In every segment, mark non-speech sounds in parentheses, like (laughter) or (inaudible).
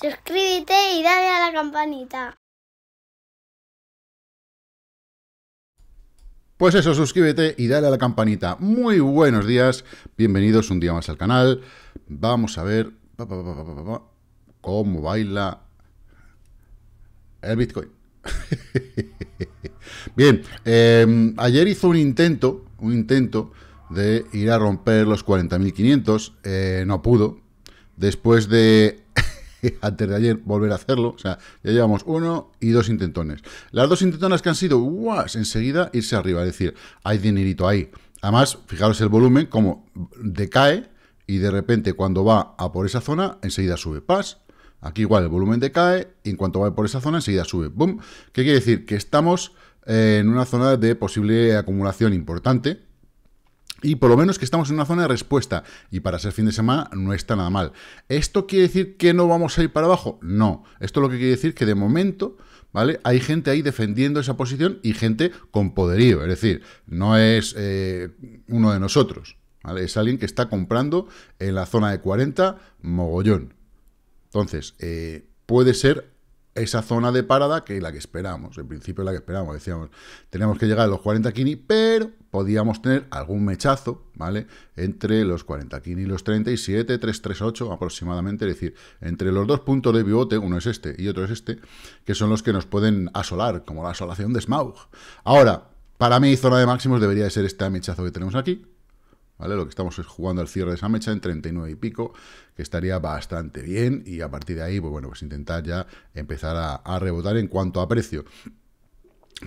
Suscríbete y dale a la campanita. Pues eso, suscríbete y dale a la campanita. Muy buenos días, bienvenidos un día más al canal. Vamos a ver cómo baila el Bitcoin. (laughs) Bien, em, ayer hizo un intento, un intento de ir a romper los 40.500, eh, no pudo. Después de (laughs) antes de ayer volver a hacerlo. O sea, ya llevamos uno y dos intentones. Las dos intentonas que han sido, guas, enseguida irse arriba. Es decir, hay dinerito ahí. Además, fijaros el volumen, como decae y de repente cuando va a por esa zona, enseguida sube. Pas, aquí igual el volumen decae y en cuanto va por esa zona, enseguida sube. ¡bum! ¿Qué quiere decir? Que estamos eh, en una zona de posible acumulación importante y por lo menos que estamos en una zona de respuesta. Y para ser fin de semana no está nada mal. ¿Esto quiere decir que no vamos a ir para abajo? No. Esto lo que quiere decir que de momento, ¿vale? Hay gente ahí defendiendo esa posición y gente con poderío. Es decir, no es eh, uno de nosotros. Es alguien que está comprando en la zona de 40 mogollón. Entonces, eh, puede ser esa zona de parada que es la que esperamos, en principio la que esperamos, decíamos, tenemos que llegar a los 40 kini, pero podíamos tener algún mechazo, ¿vale? Entre los 40 kini y los 37, 338 aproximadamente, es decir, entre los dos puntos de pivote, uno es este y otro es este, que son los que nos pueden asolar, como la asolación de Smaug. Ahora, para mí zona de máximos debería ser este mechazo que tenemos aquí, ¿vale? Lo que estamos es jugando al cierre de esa mecha en 39 y pico, que estaría bastante bien y a partir de ahí, pues bueno, pues intentar ya empezar a, rebotar en cuanto a precio.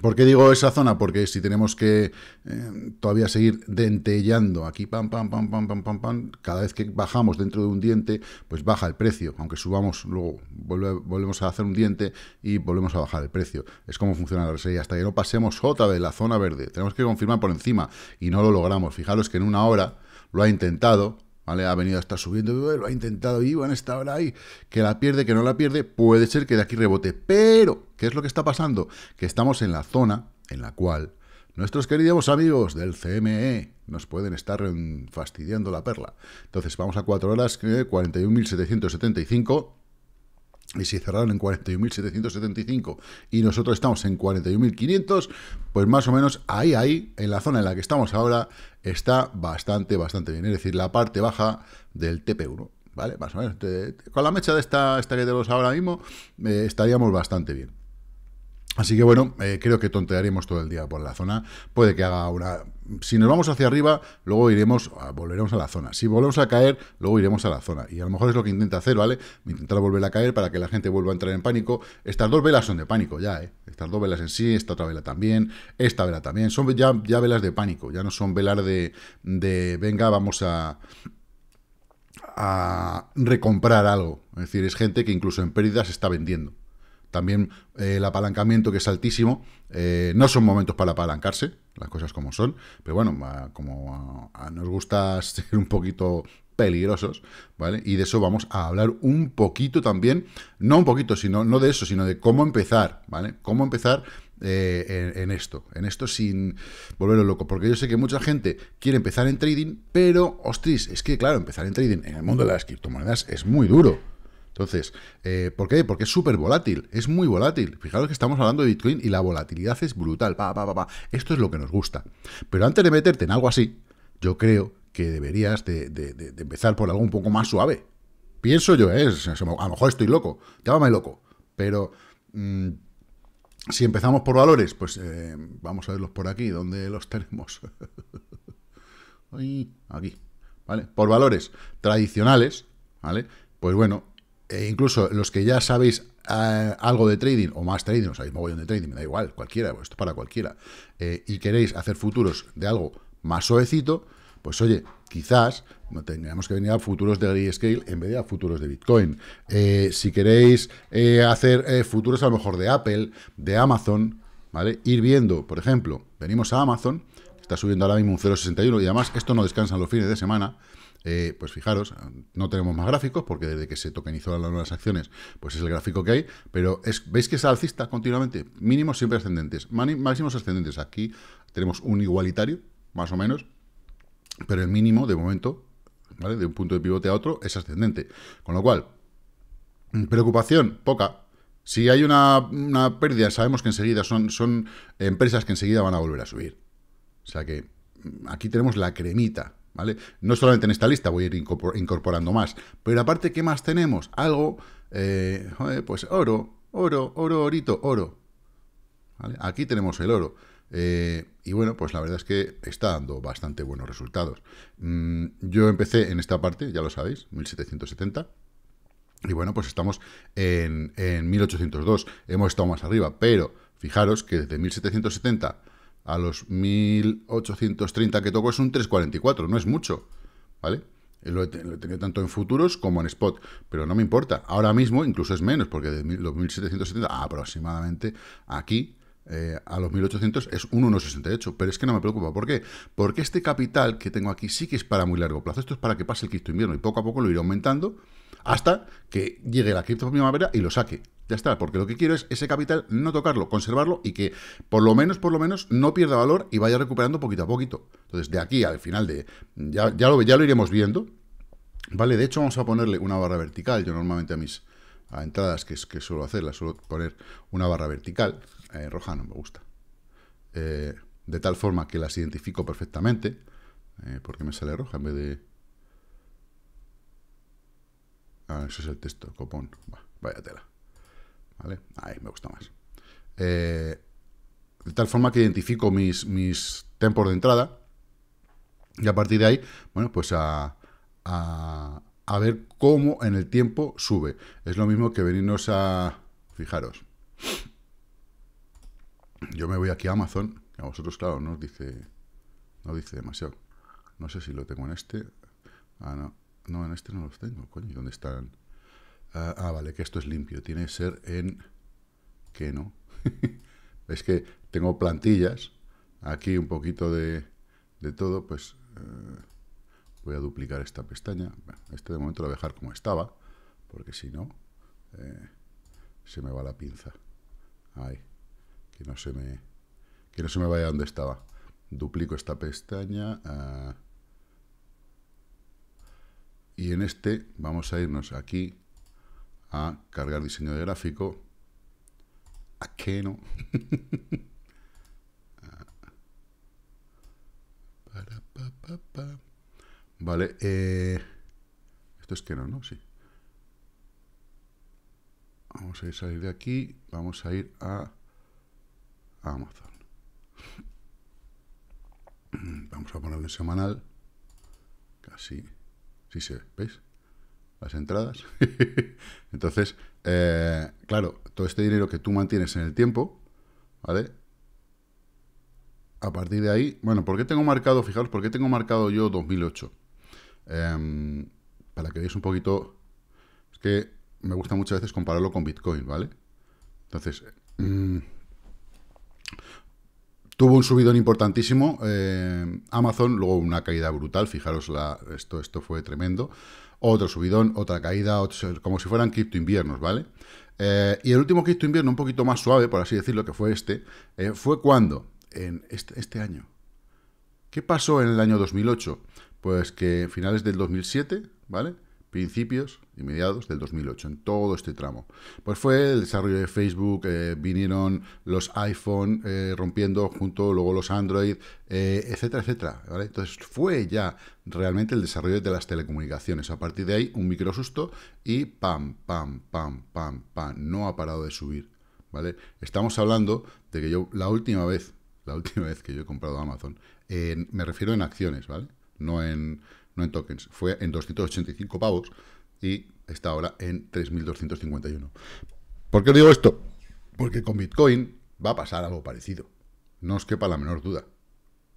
¿Por qué digo esa zona? Porque si tenemos que eh, todavía seguir dentellando aquí, pam, pam, pam, pam, pam, pam, pam, cada vez que bajamos dentro de un diente, pues baja el precio. Aunque subamos, luego volvemos a hacer un diente y volvemos a bajar el precio. Es como funciona la reserva Hasta que no pasemos otra vez la zona verde. Tenemos que confirmar por encima y no lo logramos. Fijaros que en una hora lo ha intentado, ha venido a estar subiendo, lo ha intentado Iván, está ahora ahí, que la pierde, que no la pierde, puede ser que de aquí rebote. Pero, ¿qué es lo que está pasando? Que estamos en la zona en la cual nuestros queridos amigos del CME nos pueden estar fastidiando la perla. Entonces, vamos a 4 horas, 41.775. Eh, y si cerraron en 41.775 y nosotros estamos en 41.500, pues más o menos ahí, ahí, en la zona en la que estamos ahora, está bastante, bastante bien. Es decir, la parte baja del TP1, ¿vale? Más o menos. con la mecha de esta, esta que tenemos ahora mismo, eh, estaríamos bastante bien. Así que bueno, eh, creo que tontearemos todo el día por la zona. Puede que haga una... Si nos vamos hacia arriba, luego iremos, a, volveremos a la zona. Si volvemos a caer, luego iremos a la zona. Y a lo mejor es lo que intenta hacer, ¿vale? Intentar volver a caer para que la gente vuelva a entrar en pánico. Estas dos velas son de pánico ya, ¿eh? Estas dos velas en sí, esta otra vela también, esta vela también. Son ya, velas de pánico, ya no son velar de, de venga, vamos a a recomprar algo. Es decir, es gente que incluso en pérdidas está vendiendo. También eh, el apalancamiento que es altísimo. Eh, no son momentos para apalancarse, las cosas como son. Pero bueno, como nos gusta (laughs) ser un poquito peligrosos, ¿vale? Y de eso vamos a hablar un poquito también, no un poquito, sino no de eso, sino de cómo empezar, ¿vale? Cómo empezar eh, en, esto, en esto sin volverlo loco, porque yo sé que mucha gente quiere empezar en trading, pero, ostris, es que claro, empezar en trading en el mundo de las criptomonedas es muy duro. Entonces, eh, ¿por qué? Porque es súper volátil, es muy volátil. Fijaros que estamos hablando de Bitcoin y la volatilidad es brutal. Esto es lo que nos gusta. Pero antes de meterte en algo así, yo creo que deberías de, empezar por algo un poco más suave. Pienso yo, ¿eh? a lo mejor estoy loco, llámame loco, pero... Mm, si empezamos por valores, pues eh, vamos a verlos por aquí, ¿dónde los tenemos? (laughs) aquí, ¿vale? Por valores tradicionales, ¿vale? Pues bueno, e incluso los que ya sabéis eh, algo de trading o más trading, o sabéis mogollón de trading, me da igual, cualquiera, esto para cualquiera, eh, y queréis hacer futuros de algo más suavecito, pues oye, quizás no tengamos que venir a futuros de Grayscale en vez de a futuros de Bitcoin. Eh, si queréis hacer futuros a lo mejor de Apple, de Amazon, ¿vale? Ir viendo, por ejemplo, venimos a Amazon, está subiendo ahora mismo un 0,61 y además esto no descansa los fines de semana, eh, pues fijaros, no tenemos más gráficos, porque desde que se tokenizó las nuevas acciones, pues es el gráfico que hay, pero es, veis que es alcista continuamente, mínimos siempre ascendentes, máximos ascendentes. Aquí tenemos un igualitario, más o menos, pero el mínimo, de momento, ¿vale? de un punto de pivote a otro, es ascendente. Con lo cual, preocupación poca, si hay una, una, pérdida, sabemos que enseguida son, son empresas que enseguida van a volver a subir. O sea que aquí tenemos la cremita no solamente en esta lista voy a ir incorporando más, pero aparte, ¿qué más tenemos? Algo, eh, pues oro, oro, oro, orito, oro. Aquí tenemos el oro. Eh, y bueno, pues la verdad es que está dando bastante buenos resultados. Mm, yo empecé en esta parte, ya lo sabéis, 1770. Y bueno, pues estamos en, en 1802. Hemos estado más arriba, pero fijaros que desde 1770 a los 1830 que toco es un 344, no es mucho, ¿vale? Eh, lo he, tenido tanto en futuros como en spot, pero no me importa. Ahora mismo incluso es menos, porque de los 1770 aproximadamente aquí eh, a los 1800 es un 1,68, pero es que no me preocupa. ¿Por qué? Porque este capital que tengo aquí sí que es para muy largo plazo. Esto es para que pase el quinto invierno y poco a poco lo iré aumentando hasta que llegue la cripto primavera y lo saque. Ya está, porque lo que quiero es ese capital no tocarlo, conservarlo y que por lo menos, por lo menos, no pierda valor y vaya recuperando poquito a poquito. Entonces, de aquí al final de... Ya, ya, lo, ya lo iremos viendo. Vale, de hecho vamos a ponerle una barra vertical. Yo normalmente a mis entradas que, que suelo hacer, suelo poner una barra vertical. Eh, roja no me gusta. Eh, de tal forma que las identifico perfectamente. ¿Por eh, porque me sale roja en vez de... Ah, eso es el texto, copón. vaya tela. ¿vale? Ahí me gusta más. Eh, de tal forma que identifico mis, mis tempos de entrada y a partir de ahí, bueno, pues a, a, ver cómo en el tiempo sube. Es lo mismo que venirnos a... Fijaros. Yo me voy aquí a Amazon, a vosotros, claro, no os dice, no dice demasiado. No sé si lo tengo en este. Ah, no. No, en este no los tengo, coño. ¿Dónde están? Ah, ah, vale, que esto es limpio. Tiene que ser en... que no? (laughs) es que tengo plantillas. Aquí un poquito de, de todo, pues... Eh, voy a duplicar esta pestaña. este de momento lo voy a dejar como estaba, porque si no... Eh, se me va la pinza. Ay, Que no se me... Que no se me vaya donde estaba. Duplico esta pestaña... Ah, y en este vamos a irnos aquí a cargar diseño de gráfico. ¿A qué no? Vale, eh, esto es que no, ¿no? Sí. Vamos a salir de aquí, vamos a ir a Amazon. (clears throat) Vamos a ponerle en semanal. Casi. si se ve, ¿veis? las entradas. (laughs) Entonces, eh, claro, todo este dinero que tú mantienes en el tiempo, ¿vale? A partir de ahí, bueno, ¿por qué tengo marcado, fijaros, por qué tengo marcado yo 2008? Em, para que veáis un poquito, es que me gusta muchas veces compararlo con Bitcoin, ¿vale? Entonces, mm, Tuvo un subidón importantísimo eh, Amazon, luego una caída brutal, fijaros, esto, esto fue tremendo. Otro subidón, otra caída, como si fueran cripto inviernos, ¿vale? Eh, y el último criptoinvierno, invierno, un poquito más suave, por así decirlo, que fue este, eh, fue cuando, en este, este año. ¿Qué pasó en el año 2008? Pues que finales del 2007, ¿vale? principios y mediados del 2008, en todo este tramo. Pues fue el desarrollo de Facebook, eh, vinieron los iPhone eh, rompiendo junto, luego los Android, eh, etcétera, etcétera. Entonces fue ya realmente el desarrollo de las telecomunicaciones. A partir de ahí, un microsusto y pam, pam, pam, pam, pam, no ha parado de subir. ¿vale? Estamos hablando de que yo, la última vez, la última vez que yo he comprado Amazon, me refiero en acciones, ¿vale? No en no en tokens, fue en 285 pavos y está ahora en 3.251. ¿Por qué digo esto? Porque con Bitcoin va a pasar algo parecido. No os quepa la menor duda.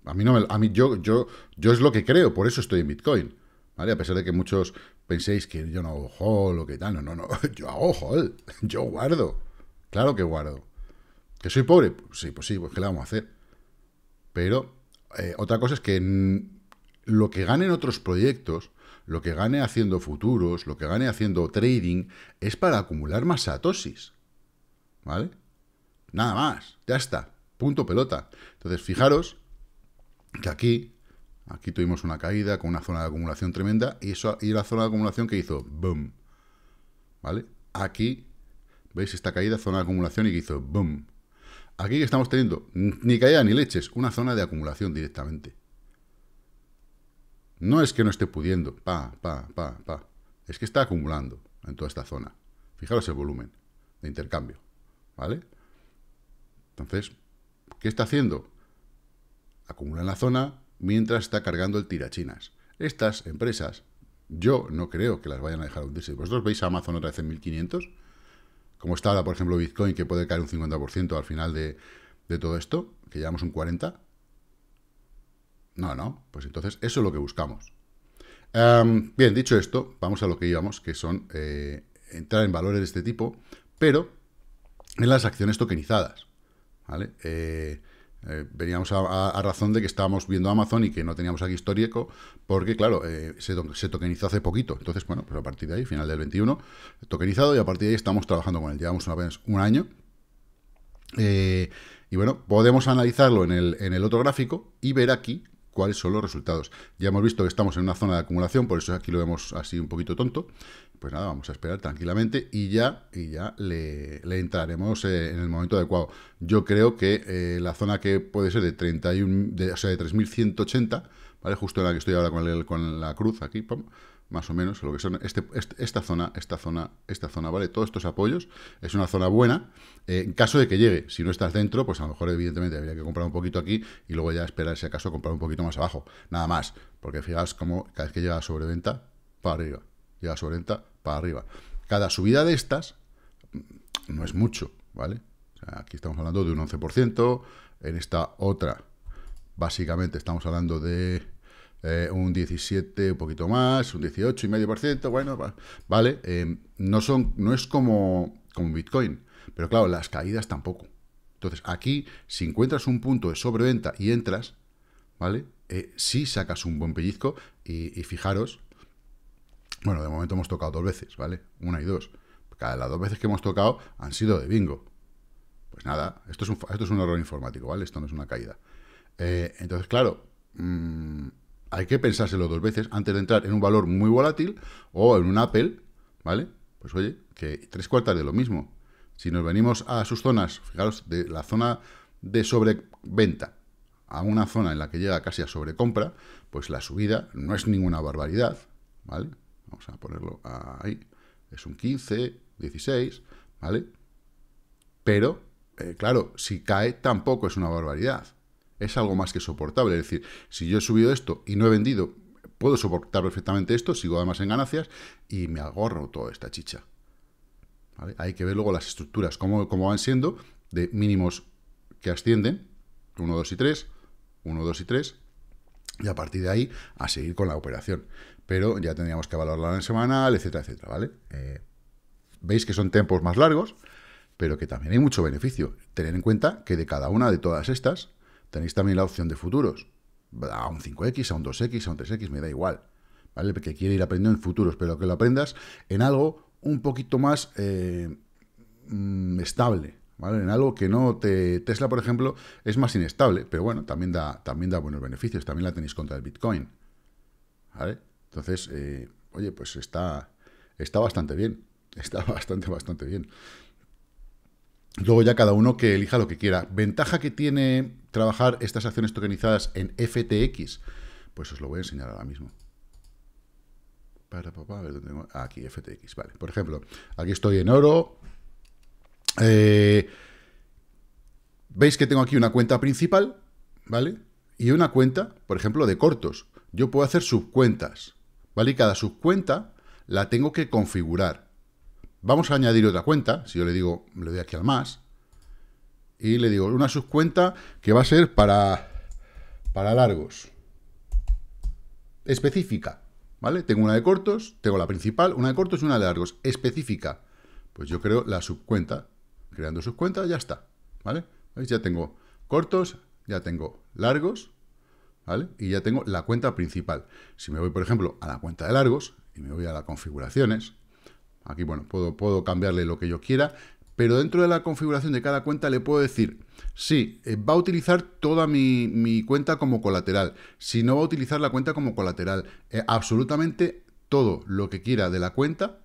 A mí no me, a mí yo, yo, yo es lo que creo, por eso estoy en Bitcoin. ¿Vale? A pesar de que muchos penséis que yo no hago hold o que tal, no, no, no, (laughs) yo hago hold. (laughs) yo guardo, claro que guardo. ¿Que soy pobre? sí, pues sí, pues ¿qué le vamos a hacer? Pero eh, otra cosa es que lo que gane en otros proyectos, lo que gane haciendo futuros, lo que gane haciendo trading, es para acumular más satosis. ¿Vale? Nada más, ya está, punto pelota. Entonces, fijaros que aquí, aquí tuvimos una caída con una zona de acumulación tremenda y, eso, y la zona de acumulación que hizo, boom. ¿Vale? Aquí, ¿veis esta caída, zona de acumulación y que hizo, boom. Aquí estamos teniendo ni caída ni leches, una zona de acumulación directamente. No es que no esté pudiendo, pa, pa, pa, pa. Es que está acumulando en toda esta zona. Fijaros el volumen de intercambio, ¿vale? Entonces, ¿qué está haciendo? Acumula en la zona mientras está cargando el tirachinas. Estas empresas, yo no creo que las vayan a dejar hundirse. ¿Vosotros veis a Amazon otra vez en 1500? Como está ahora, por ejemplo, Bitcoin, que puede caer un 50% al final de, de todo esto, que llevamos un 40%, no, no, pues entonces eso es lo que buscamos. Em, bien, dicho esto, vamos a lo que íbamos, que son eh, entrar en valores de este tipo, pero en las acciones tokenizadas. ¿vale? Eh, eh, veníamos a, razón de que estábamos viendo Amazon y que no teníamos aquí histórico, porque claro, se, tokenizó hace poquito. Entonces, bueno, pues a partir de ahí, final del 21, tokenizado y a partir de ahí estamos trabajando con él. Llevamos apenas un año. y bueno, podemos analizarlo en el otro gráfico y ver aquí cuáles son los resultados. Ya hemos visto que estamos en una zona de acumulación, por eso aquí lo vemos así un poquito tonto, pues nada, vamos a esperar tranquilamente y ya, y ya le, entraremos eh, en el momento adecuado. Yo creo que eh, la zona que puede ser de 31, de, o sea, de 3180, ¿vale? Justo en la que estoy ahora con, con la cruz aquí, más o menos, lo que son este, este, esta zona, esta zona, esta zona, ¿vale? Todos estos apoyos es una zona buena eh, en caso de que llegue. Si no estás dentro, pues a lo mejor evidentemente habría que comprar un poquito aquí y luego ya esperar si acaso comprar un poquito más abajo. Nada más, porque fijaos cómo cada vez que llega a sobreventa, para arriba. Llega a sobreventa, para arriba. Cada subida de estas mm, no es mucho, ¿vale? aquí estamos hablando de un 11%, en esta otra básicamente estamos hablando de eh, un 17, un poquito más, un y medio por 18 ciento bueno, vale, em, no, son, no es como, como Bitcoin, pero claro, las caídas tampoco. Entonces, aquí, si encuentras un punto de sobreventa y entras, ¿vale? Eh, si sacas un buen pellizco y fijaros bueno, de momento hemos tocado dos veces, ¿vale? Una y dos. Cada las dos veces que hemos tocado han sido de bingo. Pues nada, esto es un, esto es un error informático, ¿vale? Esto no es una caída. Eh, entonces, claro, mm, hay que pensárselo dos veces antes de entrar en un valor muy volátil o en un Apple, ¿vale? Pues oye, que tres cuartas de lo mismo. Si nos venimos a sus zonas, fijaros, de la zona de sobreventa a una zona en la que llega casi a sobrecompra, pues la subida no es ninguna barbaridad, ¿vale? Vamos a ponerlo ahí. Es un 15, 16, ¿vale? Pero, eh, claro, si cae tampoco es una barbaridad. Es algo más que soportable. Es decir, si yo he subido esto y no he vendido, puedo soportar perfectamente esto, sigo además en ganancias y me agorro toda esta chicha. Hay que ver luego las estructuras, cómo, cómo van siendo de mínimos que ascienden, 1, 2 y 3, 1, 2 y 3, y a partir de ahí a seguir con la operación pero ya tendríamos que valorarla en semanal, etcétera, etcétera, ¿vale? Eh, veis que son tiempos más largos, pero que también hay mucho beneficio. Tener en cuenta que de cada una de todas estas tenéis también la opción de futuros. A un 5X, a un 2X, a un 3X, me da igual. ¿Vale? Porque quiere ir aprendiendo en futuros, pero que lo aprendas en algo un poquito más eh, mm, estable, ¿vale? En algo que no te... Tesla, por ejemplo, es más inestable, pero bueno, también da, también da buenos beneficios, también la tenéis contra el Bitcoin, ¿vale? Entonces, eh, oye, pues está, está bastante bien. (laughs) Está bastante, bastante bien. Luego ya cada uno que elija lo que quiera. ¿Ventaja que tiene trabajar estas acciones tokenizadas en FTX? Pues os lo voy a enseñar ahora mismo. Para papá, ver dónde tengo. Ah, aquí, FTX. Vale, por ejemplo, aquí estoy en oro. Eh, veis que tengo aquí una cuenta principal, ¿vale? Y una cuenta, por ejemplo, de cortos. Yo puedo hacer subcuentas. ¿vale? Y cada subcuenta la tengo que configurar. Vamos a añadir otra cuenta, si yo le digo, le doy aquí al más, y le digo una subcuenta que va a ser para, para largos, específica, ¿vale? Tengo una de cortos, tengo la principal, una de cortos y una de largos, específica. Pues yo creo la subcuenta, creando subcuenta, ya está, ¿vale? Ya tengo cortos, ya tengo largos, y ya tengo la cuenta principal. Si me voy, por ejemplo, a la cuenta de largos y me voy a las configuraciones, aquí, bueno, puedo, puedo cambiarle lo que yo quiera, pero dentro de la configuración de cada cuenta le puedo decir si eh, va a utilizar toda mi, cuenta como colateral, si no va a utilizar la cuenta como colateral, eh, absolutamente todo lo que quiera de la cuenta,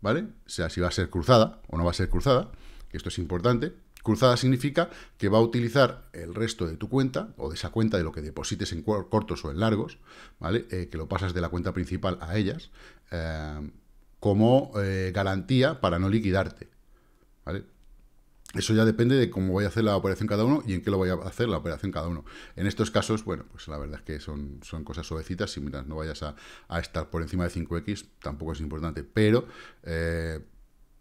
¿vale? O sea, si va a ser cruzada o no va a ser cruzada, que esto es importante, Cruzada significa que va a utilizar el resto de tu cuenta, o de esa cuenta de lo que deposites en cortos o en largos, ¿vale? Eh, que lo pasas de la cuenta principal a ellas, eh, como eh, garantía para no liquidarte, Eso ya depende de cómo voy a hacer la operación cada uno y en qué lo voy a hacer la operación cada uno. En estos casos, bueno, pues la verdad es que son, son cosas suavecitas. Si miras, no vayas a, a estar por encima de 5X, tampoco es importante. Pero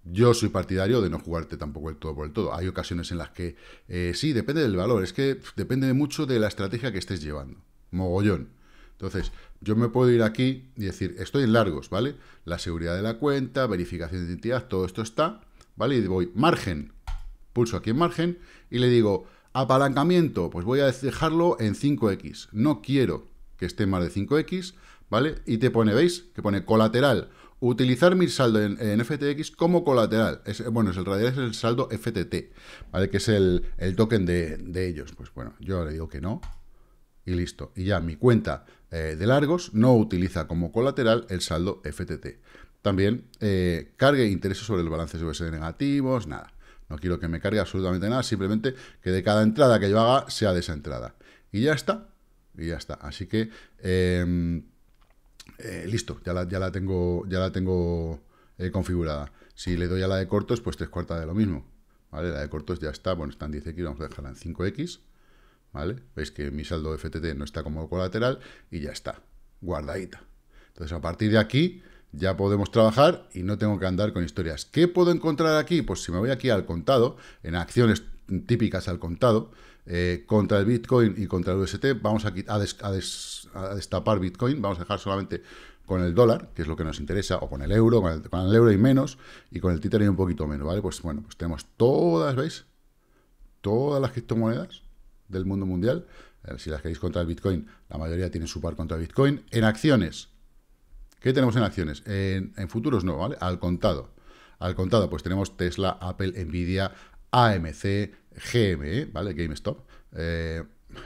yo soy partidario de no jugarte tampoco el todo por el todo. Hay ocasiones en las que eh, sí, depende del valor, es que depende mucho de la estrategia que estés llevando. Mogollón. Entonces, yo me puedo ir aquí y decir, estoy en largos, ¿vale? La seguridad de la cuenta, verificación de identidad, todo esto está, ¿vale? Y voy, margen, pulso aquí en margen y le digo, apalancamiento, pues voy a dejarlo en 5X. No quiero que esté más de 5X, ¿vale? Y te pone, ¿veis? Que pone colateral utilizar mi saldo en, FTX como colateral. Es, bueno, es, el realidad es el saldo FTT, ¿vale? Que es el, token de, ellos. Pues bueno, yo le digo que no y listo. Y ya mi cuenta eh, de largos no utiliza como colateral el saldo FTT. También eh, cargue intereses sobre los balances USD negativos, nada. No quiero que me cargue absolutamente nada, simplemente que de cada entrada que yo haga sea de esa entrada. Y ya está, y ya está. Así que... Em, eh, listo, ya la, ya la, tengo, ya la tengo eh, configurada. Si le doy a la de cortos, pues tres cuartas de lo mismo. ¿vale? La de cortos ya está, bueno, está en 10X, vamos a dejarla en 5X. ¿vale? Veis que mi saldo FTT no está como colateral y ya está, guardadita. Entonces, a partir de aquí ya podemos trabajar y no tengo que andar con historias. ¿Qué puedo encontrar aquí? Pues si me voy aquí al contado, en acciones típicas al contado, eh, contra el Bitcoin y contra el UST. Vamos a, a, a, destapar Bitcoin, vamos a dejar solamente con el dólar, que es lo que nos interesa, o con el euro, con el, euro y menos, y con el títere y un poquito menos, ¿vale? Pues bueno, pues tenemos todas, ¿veis? Todas las criptomonedas del mundo mundial. Eh, si las queréis contra el Bitcoin, la mayoría tiene su par contra Bitcoin. En acciones, ¿qué tenemos en acciones? En, en futuros no, ¿vale? Al contado. Al contado, pues tenemos Tesla, Apple, Nvidia, AMC, GME, ¿vale? GameStop. Eh,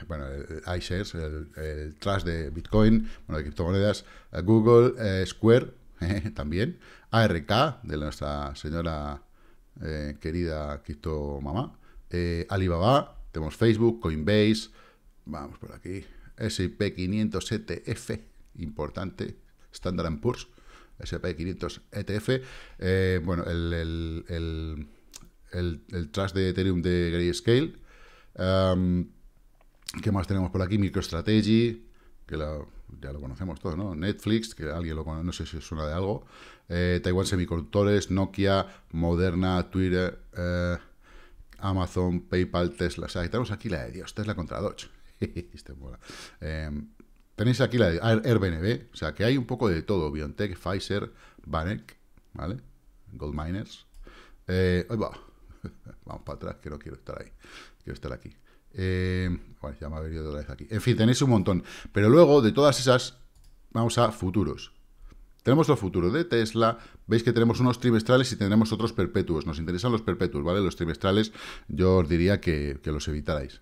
bueno, iShares, el, trash de Bitcoin, bueno, de criptomonedas, eh, Google, eh, Square, (laughs) también, ARK, de nuestra señora querida criptomamá, Alibaba, tenemos Facebook, Coinbase, vamos por aquí, S&P 500 ETF, importante, Standard Poor's, S&P 500 ETF, bueno, el el, el trash de Ethereum de Grayscale. Em, ¿Qué más tenemos por aquí? MicroStrategy, que ya lo conocemos todo ¿no? Netflix, que alguien lo conoce, no sé si suena de algo. Eh, Taiwan Semiconductores, Nokia, Moderna, Twitter, eh, Amazon, PayPal, Tesla. O tenemos aquí la de Dios, Tesla contra Dodge. (laughs) eh, este em, tenéis aquí la de Airbnb, o sea, que hay un poco de todo. Biontech, Pfizer, Banek, ¿vale? Goldminers eh, (laughs) Vamos para atrás, que no quiero estar ahí. Quiero estar aquí. Eh, bueno, ya me ido otra vez aquí. En fin, tenéis un montón. Pero luego, de todas esas, vamos a futuros. Tenemos los futuros de Tesla, veis que tenemos unos trimestrales y tendremos otros perpetuos. Nos interesan los perpetuos, ¿vale? Los trimestrales yo os diría que, que los evitarais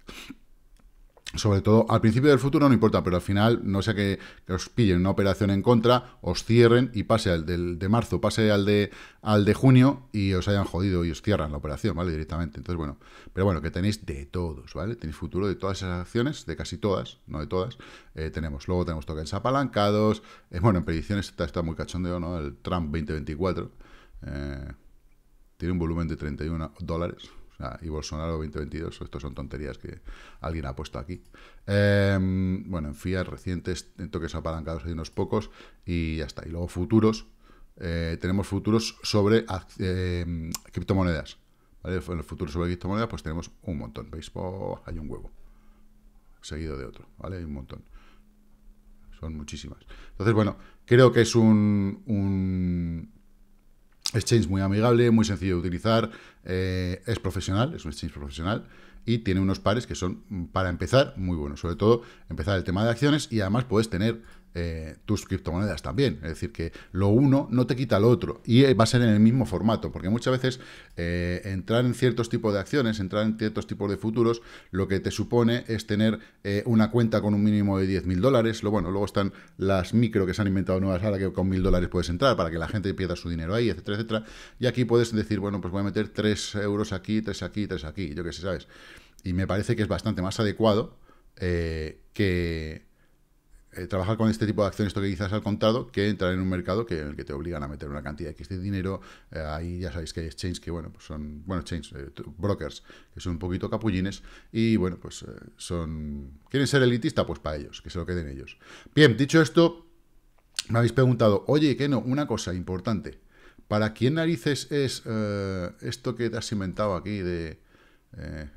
sobre todo al principio del futuro no importa, pero al final no sea que, os pillen una operación en contra, os cierren y pase al del, de marzo, pase al de, al de junio y os hayan jodido y os cierran la operación, ¿vale? Directamente. Entonces, bueno, pero bueno, que tenéis de todos, ¿vale? Tenéis futuro de todas esas acciones, de casi todas, no de todas, eh, tenemos. Luego tenemos tokens apalancados, eh, bueno, en predicciones está, muy cachondeo, ¿no? El Trump 2024. Eh, tiene un volumen de 31 dólares, y Bolsonaro 2022, esto son tonterías que alguien ha puesto aquí. Em, bueno, en fias, recientes, en toques apalancados hay unos pocos y ya está. Y luego futuros, eh, tenemos futuros sobre em, criptomonedas. En el futuro sobre criptomonedas, pues tenemos un montón. ¿Veis? Oh, hay un huevo. Seguido de otro, ¿vale? Hay un montón. Son muchísimas. Entonces, bueno, creo que es un Exchange muy amigable, muy sencillo de utilizar, eh, es profesional, es un exchange profesional y tiene unos pares que son, para empezar, muy buenos. Sobre todo, empezar el tema de acciones y además puedes tener eh, tus criptomonedas también. Es decir, que lo uno no te quita lo otro y eh, va a ser en el mismo formato, porque muchas veces eh, entrar en ciertos tipos de acciones, entrar en ciertos tipos de futuros, lo que te supone es tener una cuenta con un mínimo de 10.000 dólares. Lo, bueno, luego están las micro que se han inventado nuevas ahora que con 1.000 dólares puedes entrar para que la gente pierda su dinero ahí, etcétera, etcétera. Y aquí puedes decir, bueno, pues voy a meter 3 euros aquí, 3 aquí, 3 aquí, yo qué sé, ¿sabes? Y me parece que es bastante más adecuado que eh, trabajar con este tipo de acciones, esto que quizás al contado, que entrar en un mercado que, en el que te obligan a meter una cantidad X de dinero. Eh, ahí ya sabéis que hay exchanges que, bueno, pues son, bueno, exchanges, eh, brokers, que son un poquito capullines y, bueno, pues son... ¿Quieren ser elitista? Pues para ellos, que se lo queden ellos. Bien, dicho esto, me habéis preguntado, oye, que no, una cosa importante. ¿Para quién narices es esto que te has inventado aquí de...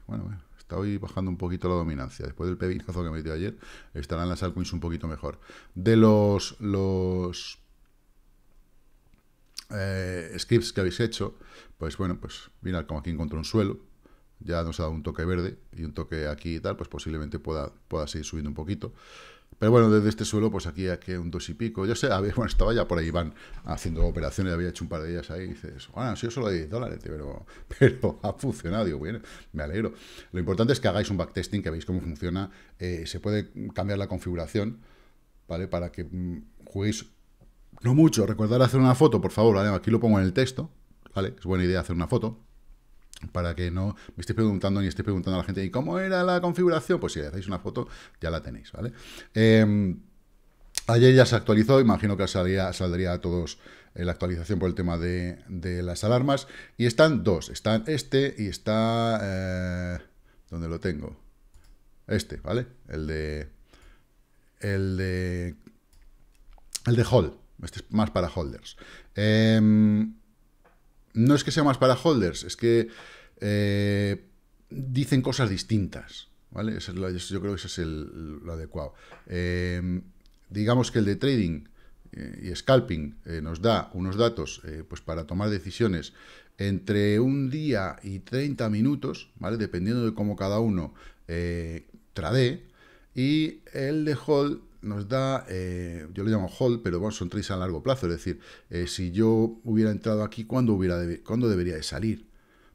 bueno, bueno, Está hoy bajando un poquito la dominancia. Después del pepinazo que metió ayer, estarán las altcoins un poquito mejor. De los, los eh, scripts que habéis hecho, pues bueno, pues mira, como aquí encontró un suelo, ya nos ha dado un toque verde y un toque aquí y tal, pues posiblemente pueda, pueda seguir subiendo un poquito. Pero bueno, desde este suelo, pues aquí, que un dos y pico. Yo sé, había (laughs) bueno, estaba ya por ahí, van haciendo operaciones, había hecho un par de ellas ahí. Y dices, bueno, ah, si yo solo de 10 dólares, pero, (laughs) pero ha funcionado. Digo, bueno, me alegro. Lo importante es que hagáis un backtesting, que veáis cómo funciona. Eh, se puede cambiar la configuración, ¿vale? Para que mm, juguéis, no mucho, recordar hacer una foto, por favor, ¿vale? Aquí lo pongo en el texto, ¿vale? Es buena idea hacer una foto para que no me estéis preguntando ni estéis preguntando a la gente, ¿y cómo era la configuración? Pues si hacéis una foto, ya la tenéis, ¿vale? Eh, ayer ya se actualizó, imagino que saldría saldría a todos eh, la actualización por el tema de, las alarmas, y están dos, están este y está... Eh, ¿Dónde lo tengo? Este, ¿vale? El de... El de... El de Hall, este es más para holders. Eh, no es que sea más para holders, es que eh, dicen cosas distintas. ¿vale? yo creo que eso es el, lo adecuado. Em, digamos que el de trading eh, y scalping eh, nos da unos datos pues para tomar decisiones entre un día y 30 minutos, ¿vale? dependiendo de cómo cada uno trade. Y el de hold nos da, eh, yo le llamo hold, pero bueno, son trades a largo plazo, es decir, eh, si yo hubiera entrado aquí, ¿cuándo, hubiera debería de salir?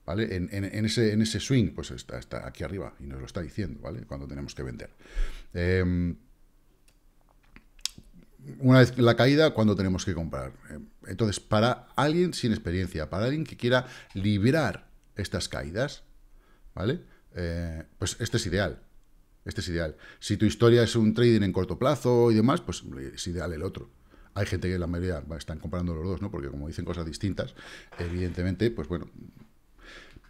¿Vale? En, ese, swing, pues está, está, aquí arriba y nos lo está diciendo, ¿vale? Cuando tenemos que vender. Em, una vez la caída, cuándo tenemos que comprar. Em, entonces, para alguien sin experiencia, para alguien que quiera librar estas caídas, ¿vale? Eh, pues este es ideal. Este es ideal. Si tu historia es un trading en corto plazo y demás, pues es ideal el otro. Hay gente que la mayoría están comprando los dos, ¿no? Porque como dicen cosas distintas, evidentemente, pues bueno.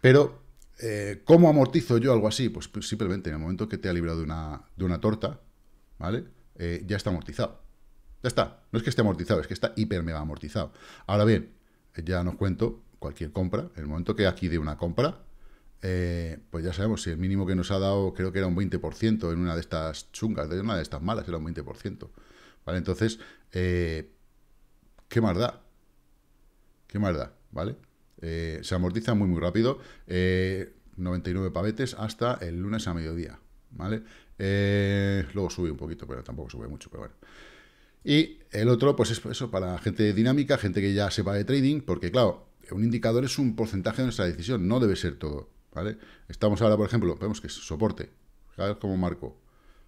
Pero, eh, ¿cómo amortizo yo algo así? Pues, pues, simplemente en el momento que te ha librado de una, de una torta, ¿vale? Eh, ya está amortizado. Ya está. No es que esté amortizado, es que está hiper mega amortizado. Ahora bien, ya nos cuento cualquier compra. En el momento que aquí de una compra, eh, pues ya sabemos, si el mínimo que nos ha dado creo que era un 20% en una de estas chungas, de una de estas malas era un 20%. ¿Vale? Entonces, eh, ¿qué más da? ¿Qué más da? ¿Vale? Eh, se amortiza muy, muy rápido. 99 pavetes hasta el lunes a mediodía. ¿Vale? luego sube un poquito, pero tampoco sube mucho, pero bueno. Y el otro, pues es eso, para gente dinámica, gente que ya sepa de trading, porque claro, un indicador es un porcentaje de nuestra decisión, no debe ser todo. ¿vale? Estamos ahora, por ejemplo, vemos que es soporte, fijaros cómo marcó?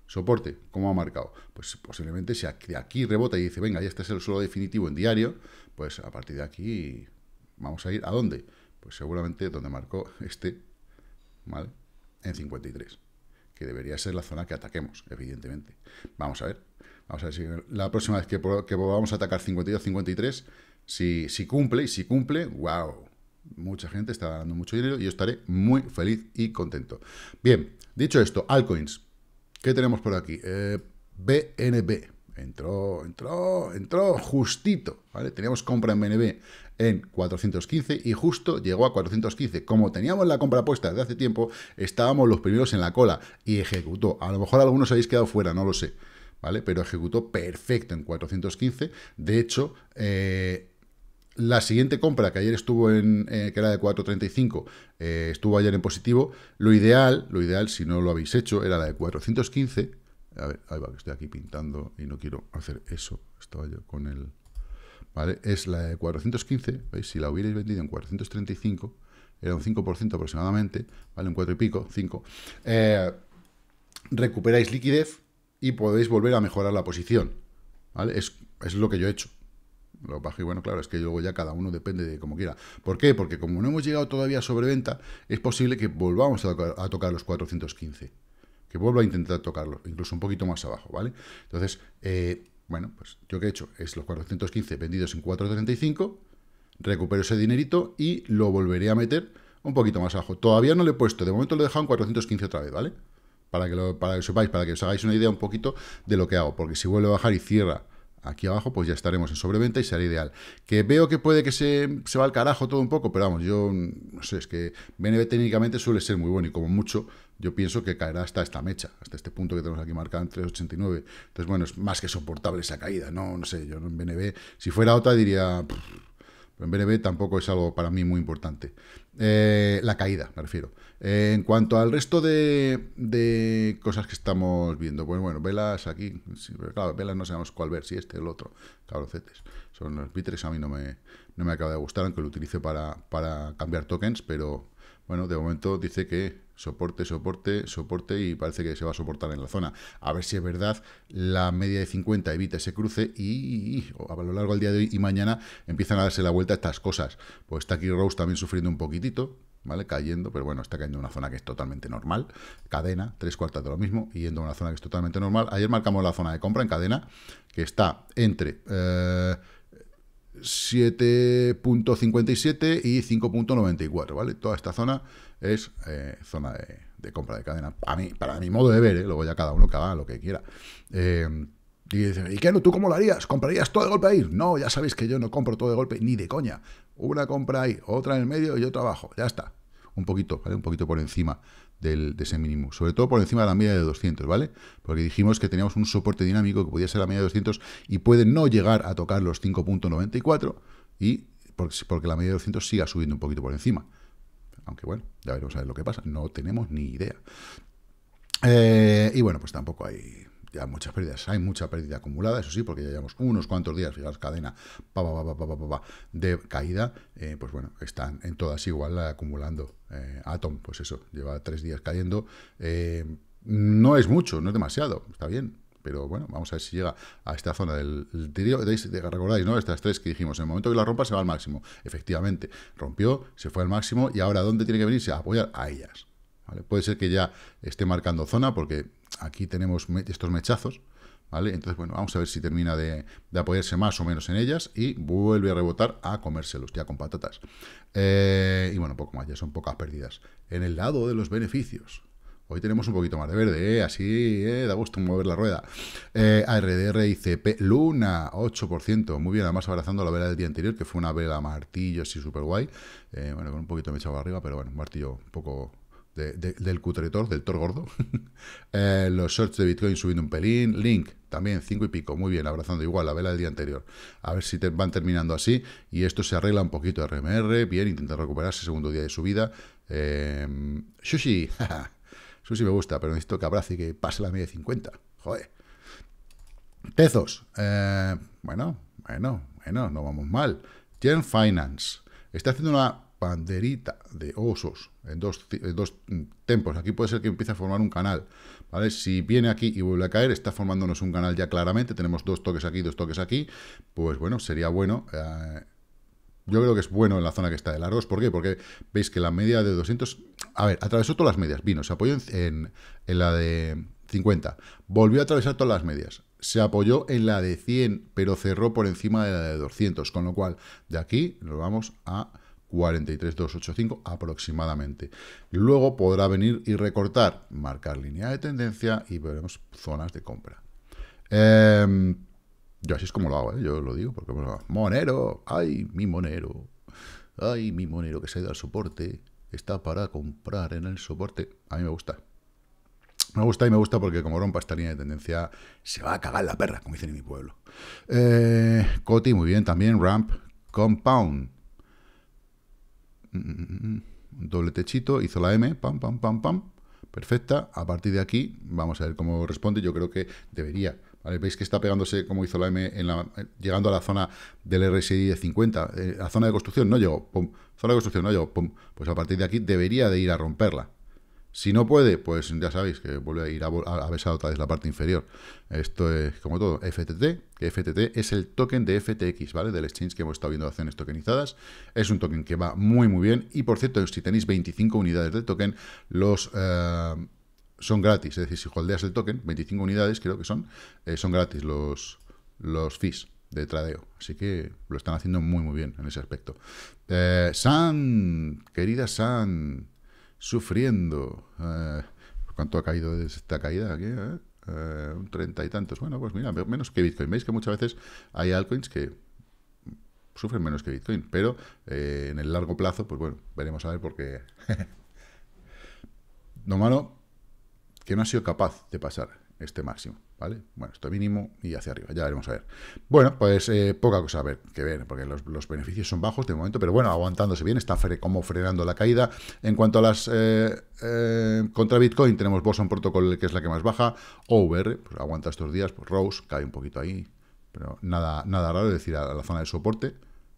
soporte, ¿cómo ha marcado? Pues posiblemente si de aquí rebota y dice, venga, ya este es el suelo definitivo en diario, pues a partir de aquí vamos a ir, ¿a dónde? Pues seguramente donde marcó este, ¿vale? En 53, que debería ser la zona que ataquemos, evidentemente. Vamos a ver, vamos a ver si la próxima vez que, que vamos a atacar 52-53, si, si cumple, y si cumple, wow, Mucha gente está dando mucho dinero y yo estaré muy feliz y contento. Bien, dicho esto, altcoins. ¿Qué tenemos por aquí? BNB. Eh, entró, entró, entró justito, ¿vale? Teníamos compra en BNB en 415 y justo llegó a 415. Como teníamos la compra puesta desde hace tiempo, estábamos los primeros en la cola y ejecutó. A lo mejor algunos habéis quedado fuera, no lo sé, ¿vale? Pero ejecutó perfecto en 415. De hecho, eh, la siguiente compra, que ayer estuvo en, eh, que era de 4.35, eh, estuvo ayer en positivo. Lo ideal, lo ideal, si no lo habéis hecho, era la de 415. A ver, ahí va, que estoy aquí pintando y no quiero hacer eso. Estaba yo con el... ¿Vale? Es la de 415, ¿veis? Si la hubierais vendido en 435, era un 5% aproximadamente, ¿vale? Un 4 y pico, 5. Eh, recuperáis liquidez y podéis volver a mejorar la posición, ¿vale? es lo que yo he hecho. Lo bajo y bueno, claro, es que luego ya cada uno depende de cómo quiera. ¿Por qué? Porque como no hemos llegado todavía a sobreventa, es posible que volvamos a tocar, los 415. Que vuelva a intentar tocarlo incluso un poquito más abajo, ¿vale? Entonces, eh, bueno, pues yo que he hecho es los 415 vendidos en 435, recupero ese dinerito y lo volveré a meter un poquito más abajo. Todavía no lo he puesto, de momento lo he dejado en 415 otra vez, ¿vale? Para que lo, para que sepáis, para que os hagáis una idea un poquito de lo que hago, porque si vuelve a bajar y cierra aquí abajo, pues ya estaremos en sobreventa y será ideal. Que veo que puede que se, se va al carajo todo un poco, pero vamos, yo no sé, es que BNB técnicamente suele ser muy bueno y como mucho, yo pienso que caerá hasta esta mecha, hasta este punto que tenemos aquí marcado en 3.89. Entonces, bueno, es más que soportable esa caída, no, sé, yo en BNB, si fuera otra diría... en BNB tampoco es algo para mí muy importante. Eh, la caída, me refiero. Eh, en cuanto al resto de, cosas que estamos viendo, pues bueno, velas aquí, pero claro, velas no sabemos cuál ver, si este o el otro, cabrocetes. Son los bitres, a mí no me, no me acaba de gustar, aunque lo utilice para, para cambiar tokens, pero bueno, de momento dice que soporte, soporte, soporte y parece que se va a soportar en la zona. A ver si es verdad, la media de 50 evita ese cruce y a lo largo del día de hoy y mañana empiezan a darse la vuelta estas cosas. Pues está aquí Rose también sufriendo un poquitito, ¿vale? Cayendo, pero bueno, está cayendo en una zona que es totalmente normal. Cadena, tres cuartas de lo mismo, yendo a una zona que es totalmente normal. Ayer marcamos la zona de compra en cadena, que está entre... Eh, 7.57 y 5.94, ¿vale? Toda esta zona es eh, zona de, compra de cadena. Para mí, para mi modo de ver, ¿eh? luego ya cada uno que haga lo que quiera. Eh, y dicen, ¿y qué no? ¿Tú cómo lo harías? ¿Comprarías todo de golpe ahí? No, ya sabéis que yo no compro todo de golpe, ni de coña. Una compra ahí, otra en el medio y otra abajo. Ya está. Un poquito, ¿vale? Un poquito por encima del, de ese mínimo, sobre todo por encima de la media de 200, ¿vale? Porque dijimos que teníamos un soporte dinámico que podía ser la media de 200 y puede no llegar a tocar los 5.94 y porque, porque la media de 200 siga subiendo un poquito por encima. Aunque bueno, ya veremos a ver lo que pasa. No tenemos ni idea. Eh, y bueno, pues tampoco hay ya muchas pérdidas, hay mucha pérdida acumulada, eso sí, porque ya llevamos unos cuantos días, fijaros cadena pa, pa, pa, de caída, eh, pues bueno, están en todas igual acumulando. Eh, Atom, pues eso, lleva tres días cayendo. Eh, no es mucho, no es demasiado, está bien, pero bueno, vamos a ver si llega a esta zona del trío, Recordáis, ¿no? Estas tres que dijimos, en el momento que la rompa se va al máximo. Efectivamente, rompió, se fue al máximo y ahora ¿dónde tiene que venirse? A apoyar a ellas. Puede ser que ya esté marcando zona, porque aquí tenemos estos mechazos, ¿vale? Entonces, bueno, vamos a ver si termina de, apoyarse más o menos en ellas y vuelve a rebotar a comérselos ya con patatas. Eh, y bueno, poco más, ya son pocas pérdidas. En el lado de los beneficios, Hoy tenemos un poquito más de verde, ¿eh? así ¿eh? da gusto mover la rueda. Eh, ARDR y CP Luna, 8%. Muy bien, además abrazando la vela del día anterior, que fue una vela martillo así súper guay. Eh, bueno, con un poquito de mechazo arriba, pero bueno, martillo un poco del cutretor, del Tor gordo. (laughs) Eh, los shorts de Bitcoin subiendo un pelín. Link también, cinco y pico. Muy bien, abrazando igual la vela del día anterior. A ver si van terminando así. Y esto se arregla un poquito. RMR, bien, intenta recuperarse. Segundo día de subida. Eh, sushi, (laughs) Sushi me gusta, pero necesito que abrace y que pase la media de 50. Joder. Tezos. Eh, bueno, bueno, bueno, no vamos mal. Gen Finance. Está haciendo una banderita de osos en dos, tempos. Aquí puede ser que empiece a formar un canal, ¿vale? Si viene aquí y vuelve a caer, está formándonos un canal ya claramente. Tenemos dos toques aquí, dos toques aquí. Pues bueno, sería bueno... Eh, yo creo que es bueno en la zona que está de largos. ¿Por qué? Porque veis que la media de 200... A ver, atravesó todas las medias. Vino, se apoyó en, en la de 50. Volvió a atravesar todas las medias se apoyó en la de 100, pero cerró por encima de la de 200, con lo cual de aquí nos vamos a 43285 aproximadamente. Luego podrá venir y recortar, marcar línea de tendencia y veremos zonas de compra. Em, yo así es como lo hago, ¿eh? yo lo digo, porque Monero, ay, mi Monero, ay, mi Monero que se ha ido al soporte, está para comprar en el soporte. A mí me gusta. Me gusta y me gusta porque como rompa esta línea de tendencia, se va a cagar la perra, como dicen en mi pueblo. Eh, Coti, muy bien, también Ramp, Compound, Mm, mm, mm, doble techito, hizo la M, pam, pam, pam, pam, perfecta. A partir de aquí, vamos a ver cómo responde, yo creo que debería. Veis que está pegándose, como hizo la M, en la, eh, llegando a la zona del RSI de 50, la eh, zona de construcción no llegó, pum, zona de construcción no llegó, Pues a partir de aquí debería de ir a romperla, si no puede, pues ya sabéis que vuelve a ir a, besar otra vez la parte inferior. Esto es como todo, FTT, que FTT es el token de FTX, ¿vale? Del exchange que hemos estado viendo acciones tokenizadas. Es un token que va muy, muy bien. Y por cierto, si tenéis 25 unidades de token, los... Eh, son gratis, es decir, si holdeas el token, 25 unidades creo que son, eh, son gratis los, los fees de tradeo. Así que lo están haciendo muy, muy bien en ese aspecto. Eh, San, querida San, sufriendo. Eh, ¿Cuánto ha caído esta caída aquí? Eh? Eh, un treinta y tantos. Bueno, pues mira, menos que Bitcoin. Veis que muchas veces hay altcoins que sufren menos que Bitcoin, pero en el largo plazo, pues bueno, veremos a ver porque... no (laughs) malo que no ha sido capaz de pasar este máximo, ¿vale? Bueno, esto mínimo y hacia arriba, ya veremos a ver. Bueno, pues eh, poca cosa a ver, que ver, porque los, beneficios son bajos de momento, pero bueno, aguantándose bien, está como frenando la caída. En cuanto a las eh, eh, contra Bitcoin, tenemos Boson Protocol, que es la que más baja, Over pues aguanta estos días, pues Rose cae un poquito ahí, pero nada, nada raro, es decir, a la zona de soporte,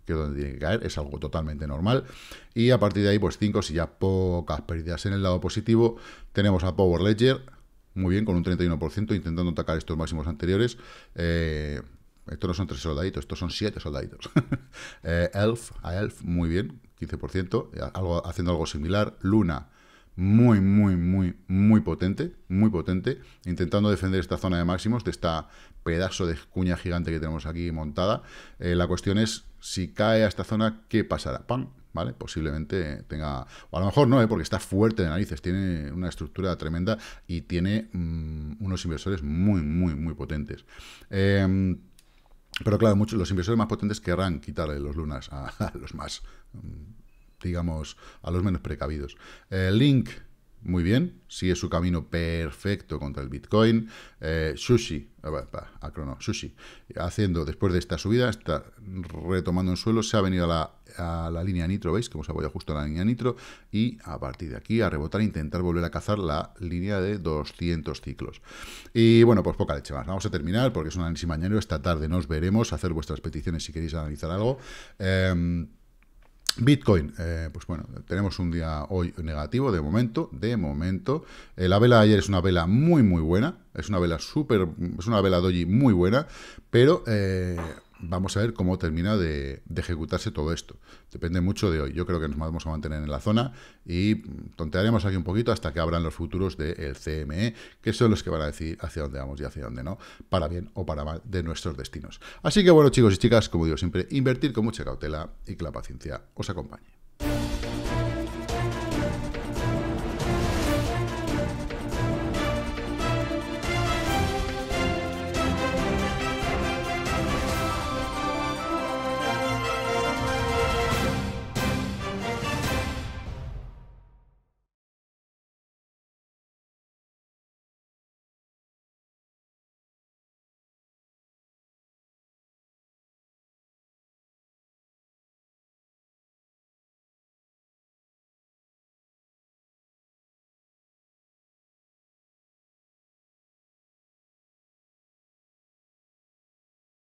que es donde tiene que caer, es algo totalmente normal. Y a partir de ahí, pues 5, si ya pocas pérdidas en el lado positivo, tenemos a Power Ledger, muy bien, con un 31%, intentando atacar estos máximos anteriores. Eh, estos no son tres soldaditos, estos son siete soldaditos. (laughs) Eh, Elf, a Elf, muy bien, 15%, eh, algo, haciendo algo similar. Luna, muy, muy, muy, muy potente, muy potente, intentando defender esta zona de máximos, de esta pedazo de cuña gigante que tenemos aquí montada. la cuestión es, si cae a esta zona, ¿qué pasará? ¡Pam! Posiblemente tenga, o a lo mejor no, ¿eh? porque está fuerte de narices, tiene una estructura tremenda y tiene mm, unos inversores muy, muy, muy potentes. Em, pero claro, muchos, los inversores más potentes querrán quitarle los lunas a, (laughs) los más, mm, digamos, a los menos precavidos. Eh, Link, muy bien, sigue su camino perfecto contra el Bitcoin. Eh, sushi, eh, acrono, Sushi, haciendo después de esta subida, está retomando en suelo, se ha venido a la, a la línea nitro, ¿veis? Como se apoya justo a la línea nitro, y a partir de aquí a rebotar, intentar volver a cazar la línea de 200 ciclos. Y bueno, pues poca leche más. Vamos a terminar porque es un análisis mañana, esta tarde nos veremos, hacer vuestras peticiones si queréis analizar algo. Em, Bitcoin, eh, pues bueno, tenemos un día hoy negativo de momento, de momento. Eh, la vela de ayer es una vela muy, muy buena, es una vela súper, es una vela doji muy buena, pero eh, vamos a ver cómo termina de, ejecutarse todo esto. Depende mucho de hoy. Yo creo que nos vamos a mantener en la zona y tontearemos aquí un poquito hasta que abran los futuros del CME, que son los que van a decir hacia dónde vamos y hacia dónde no, para bien o para mal de nuestros destinos. Así que bueno, chicos y chicas, como digo siempre, invertir con mucha cautela y que la paciencia os acompañe.